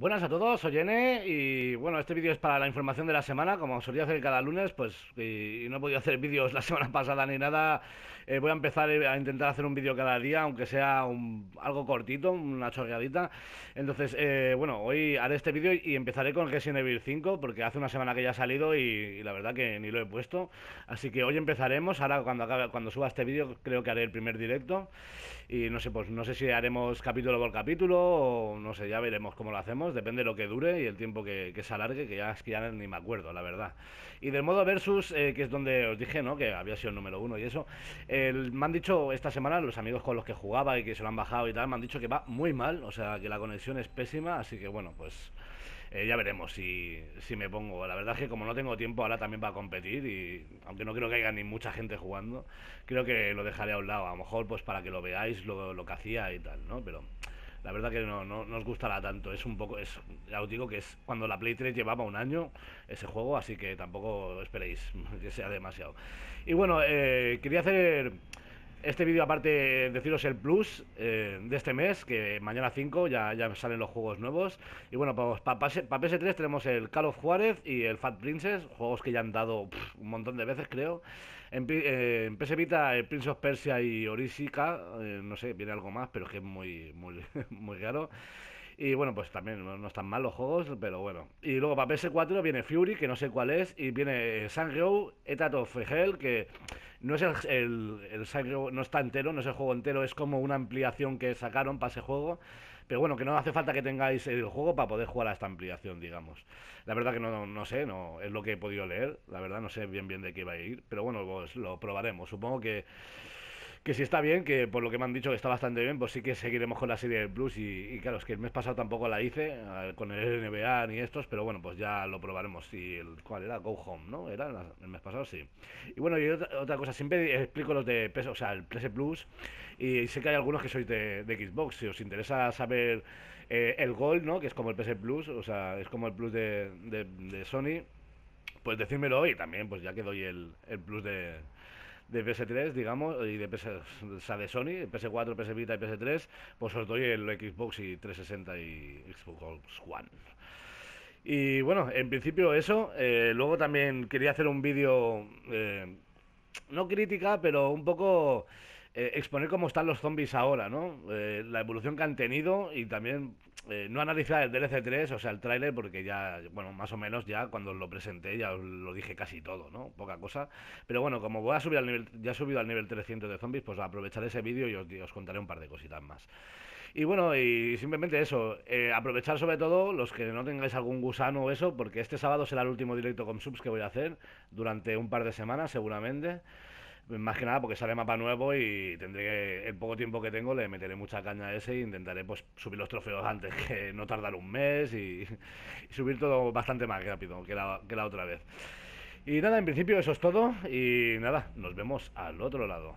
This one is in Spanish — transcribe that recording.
Buenas a todos, soy N y bueno, este vídeo es para la información de la semana, como solía hacer cada lunes, pues y, no he podido hacer vídeos la semana pasada ni nada, eh, voy a empezar eh, a intentar hacer un vídeo cada día, aunque sea algo cortito, una chorreadita, entonces eh, bueno, hoy haré este vídeo y empezaré con Resident Evil 5, porque hace una semana que ya ha salido y, la verdad que ni lo he puesto, así que hoy empezaremos, ahora cuando, cuando suba este vídeo creo que haré el primer directo y no sé, pues no sé si haremos capítulo por capítulo o no sé, ya veremos cómo lo hacemos depende de lo que dure y el tiempo que, se alargue, que ya es que ya ni me acuerdo, la verdad. Y del modo versus, eh, que es donde os dije, ¿no? Que había sido el número uno y eso, el, me han dicho esta semana los amigos con los que jugaba y que se lo han bajado y tal, me han dicho que va muy mal, o sea, que la conexión es pésima, así que bueno, pues... Eh, ya veremos si, si me pongo. La verdad es que como no tengo tiempo ahora también para competir y aunque no creo que haya ni mucha gente jugando, creo que lo dejaré a un lado. A lo mejor pues para que lo veáis lo, lo que hacía y tal, ¿no? Pero la verdad que no, no, os gustará tanto. Es un poco, es, ya os digo que es cuando la Play 3 llevaba un año ese juego, así que tampoco esperéis que sea demasiado. Y bueno, eh, quería hacer este vídeo, aparte, deciros el plus eh, de este mes, que mañana 5 ya, ya salen los juegos nuevos. Y bueno, para pues, PS3 tenemos el Call of Juárez y el Fat Princess, juegos que ya han dado un montón de veces, creo. En, PS eh, Vita, el Prince of Persia y Orisica, eh, no sé, viene algo más, pero es que es muy, muy, muy caro. Y bueno, pues también no, están mal los juegos, pero bueno. Y luego para PS4 viene Fury, que no sé cuál es, y viene eh, Sanrio, Etat of Hell, que no es el, el, no está entero, no es el juego entero, es como una ampliación que sacaron para ese juego. Pero bueno, que no hace falta que tengáis el juego para poder jugar a esta ampliación, digamos. La verdad que no, no sé, no es lo que he podido leer, la verdad no sé bien bien de qué va a ir, pero bueno, pues lo probaremos. Supongo que que si está bien, que por lo que me han dicho que está bastante bien, pues sí que seguiremos con la serie de Plus. Y, claro, es que el mes pasado tampoco la hice con el NBA ni estos, pero bueno, pues ya lo probaremos. Y el, ¿Cuál era? Go Home, ¿no? ¿Era el mes pasado? Sí. Y bueno, y otra, cosa, siempre explico los de PS, o sea, el PS Plus. Y sé que hay algunos que sois de, Xbox. Si os interesa saber eh, el Gold, ¿no? Que es como el PS Plus, o sea, es como el Plus de, de, Sony pues decírmelo hoy también pues ya que doy el plus de, de PS3, digamos, y de PS, o de Sony, PS4, PS Vita y PS3, pues os doy el Xbox y 360 y Xbox One. Y bueno, en principio eso. Eh, luego también quería hacer un vídeo, eh, no crítica, pero un poco eh, exponer cómo están los zombies ahora, ¿no? Eh, la evolución que han tenido y también eh, no analizar el DLC 3, o sea, el tráiler, porque ya, bueno, más o menos ya cuando lo presenté ya os lo dije casi todo, ¿no? Poca cosa. Pero bueno, como voy a subir al nivel, ya he subido al nivel 300 de zombies, pues aprovecharé ese vídeo y os, contaré un par de cositas más. Y bueno, y simplemente eso, aprovechar sobre todo los que no tengáis algún gusano o eso, porque este sábado será el último directo con subs que voy a hacer durante un par de semanas seguramente. Más que nada porque sale mapa nuevo y tendré que, el poco tiempo que tengo, le meteré mucha caña a ese e intentaré pues subir los trofeos antes, que no tardar un mes y, subir todo bastante más rápido que la, que la otra vez. Y nada, en principio eso es todo y nada, nos vemos al otro lado.